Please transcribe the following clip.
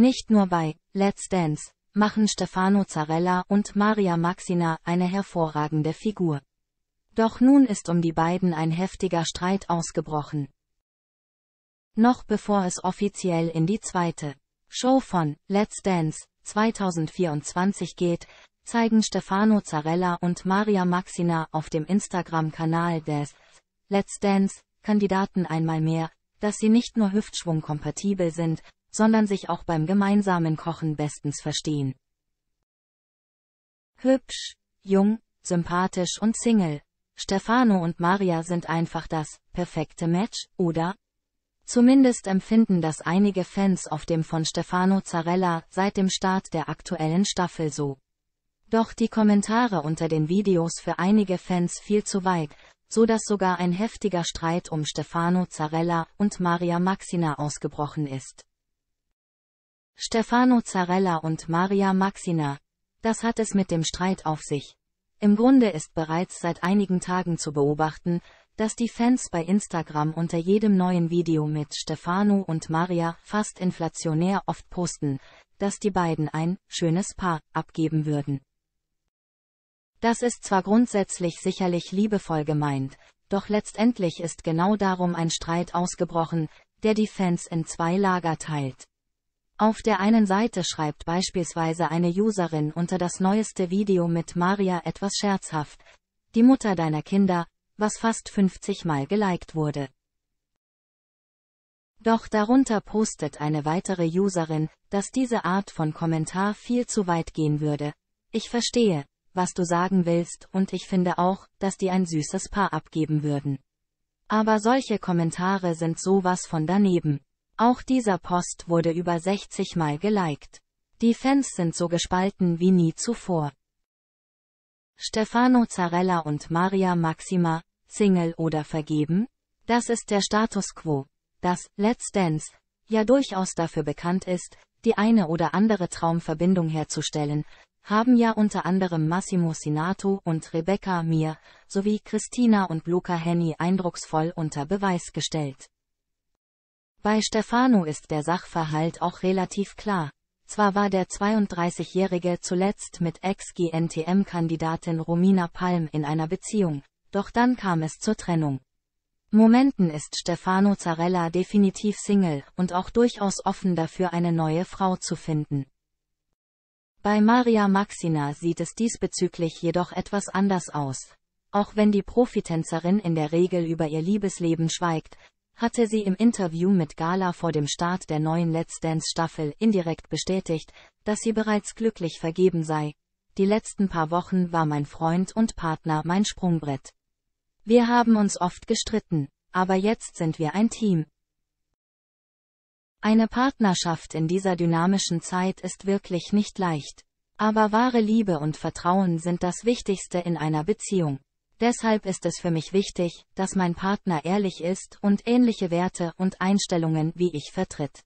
Nicht nur bei Let's Dance machen Stefano Zarella und Maria Maxina eine hervorragende Figur. Doch nun ist um die beiden ein heftiger Streit ausgebrochen. Noch bevor es offiziell in die zweite Show von Let's Dance 2024 geht, zeigen Stefano Zarella und Maria Maxina auf dem Instagram-Kanal des Let's Dance Kandidaten einmal mehr, dass sie nicht nur hüftschwungkompatibel sind, sondern sich auch beim gemeinsamen Kochen bestens verstehen. Hübsch, jung, sympathisch und Single. Stefano und Maria sind einfach das perfekte Match, oder? Zumindest empfinden das einige Fans auf dem von Stefano Zarella seit dem Start der aktuellen Staffel so. Doch die Kommentare unter den Videos für einige Fans viel zu weit, so dass sogar ein heftiger Streit um Stefano Zarella und Maria Maxina ausgebrochen ist. Stefano Zarella und Maria Maxina. Das hat es mit dem Streit auf sich. Im Grunde ist bereits seit einigen Tagen zu beobachten, dass die Fans bei Instagram unter jedem neuen Video mit Stefano und Maria fast inflationär oft posten, dass die beiden ein schönes Paar abgeben würden. Das ist zwar grundsätzlich sicherlich liebevoll gemeint, doch letztendlich ist genau darum ein Streit ausgebrochen, der die Fans in zwei Lager teilt. Auf der einen Seite schreibt beispielsweise eine Userin unter das neueste Video mit Maria etwas scherzhaft, die Mutter deiner Kinder, was fast 50 Mal geliked wurde. Doch darunter postet eine weitere Userin, dass diese Art von Kommentar viel zu weit gehen würde. Ich verstehe, was du sagen willst und ich finde auch, dass die ein süßes Paar abgeben würden. Aber solche Kommentare sind sowas von daneben. Auch dieser Post wurde über 60 Mal geliked. Die Fans sind so gespalten wie nie zuvor. Stefano Zarella und Maria Maxima, Single oder vergeben? Das ist der Status quo. Das Let's Dance ja durchaus dafür bekannt ist, die eine oder andere Traumverbindung herzustellen, haben ja unter anderem Massimo Sinato und Rebecca Mir sowie Christina und Luca Henny eindrucksvoll unter Beweis gestellt. Bei Stefano ist der Sachverhalt auch relativ klar. Zwar war der 32-Jährige zuletzt mit Ex-GNTM-Kandidatin Romina Palm in einer Beziehung, doch dann kam es zur Trennung. Momenten ist Stefano Zarella definitiv Single und auch durchaus offen dafür eine neue Frau zu finden. Bei Maria Maxina sieht es diesbezüglich jedoch etwas anders aus. Auch wenn die Profitänzerin in der Regel über ihr Liebesleben schweigt, hatte sie im Interview mit Gala vor dem Start der neuen Let's Dance-Staffel indirekt bestätigt, dass sie bereits glücklich vergeben sei. Die letzten paar Wochen war mein Freund und Partner mein Sprungbrett. Wir haben uns oft gestritten, aber jetzt sind wir ein Team. Eine Partnerschaft in dieser dynamischen Zeit ist wirklich nicht leicht. Aber wahre Liebe und Vertrauen sind das Wichtigste in einer Beziehung. Deshalb ist es für mich wichtig, dass mein Partner ehrlich ist und ähnliche Werte und Einstellungen wie ich vertritt.